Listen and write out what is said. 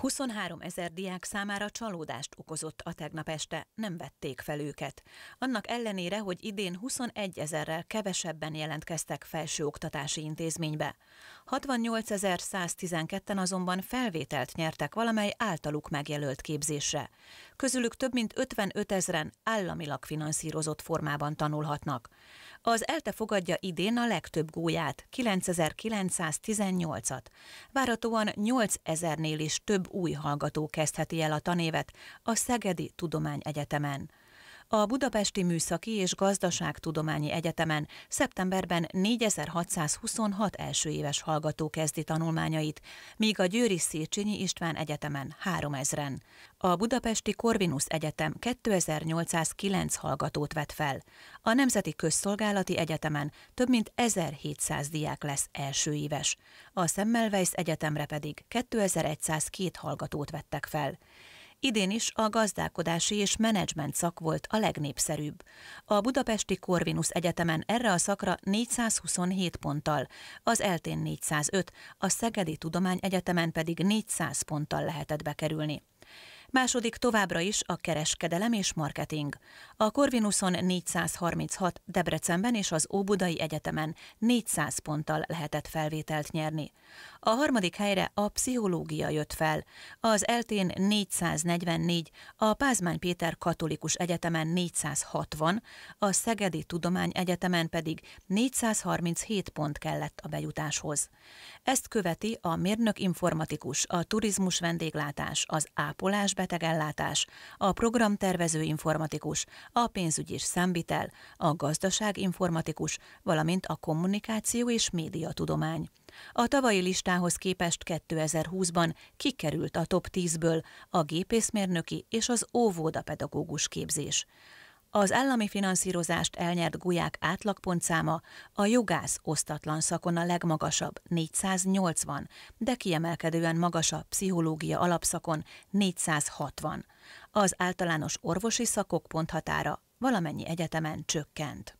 23 ezer diák számára csalódást okozott a tegnap este, nem vették fel őket. Annak ellenére, hogy idén 21 ezerrel kevesebben jelentkeztek felsőoktatási intézménybe. 68 ezer 112-en azonban felvételt nyertek valamely általuk megjelölt képzésre közülük több mint 55 ezeren államilag finanszírozott formában tanulhatnak. Az ELTE fogadja idén a legtöbb gólyát, 9918-at. Váratóan 8000-nél is több új hallgató kezdheti el a tanévet a Szegedi Tudományegyetemen. A Budapesti Műszaki és Gazdaságtudományi Egyetemen szeptemberben 4626 elsőéves hallgató kezdi tanulmányait, míg a Győri Széchenyi István Egyetemen 3000-en. A Budapesti Corvinus Egyetem 2809 hallgatót vett fel. A Nemzeti Közszolgálati Egyetemen több mint 1700 diák lesz elsőéves. A Semmelweis Egyetemre pedig 2102 hallgatót vettek fel. Idén is a gazdálkodási és menedzsment szak volt a legnépszerűbb. A Budapesti Corvinus Egyetemen erre a szakra 427 ponttal, az Eltén 405, a Szegedi Tudományegyetemen pedig 400 ponttal lehetett bekerülni. Második továbbra is a kereskedelem és marketing. A Corvinuson 436, Debrecenben és az Óbudai Egyetemen 400 ponttal lehetett felvételt nyerni. A harmadik helyre a pszichológia jött fel. Az Eltén 444, a Pázmány Péter Katolikus Egyetemen 460, a Szegedi Tudomány Egyetemen pedig 437 pont kellett a bejutáshoz. Ezt követi a mérnök informatikus, a turizmus vendéglátás, az ápolás betegellátás, a programtervező informatikus, a pénzügyi és számvitel, a gazdaság informatikus, valamint a kommunikáció és média tudomány. A tavalyi listához képest 2020-ban kikerült a top 10-ből a gépészmérnöki és az óvodapedagógus képzés. Az állami finanszírozást elnyert gulyák átlagpontszáma a jogász osztatlan szakon a legmagasabb, 480, de kiemelkedően magas a pszichológia alapszakon, 460. Az általános orvosi szakok ponthatára valamennyi egyetemen csökkent.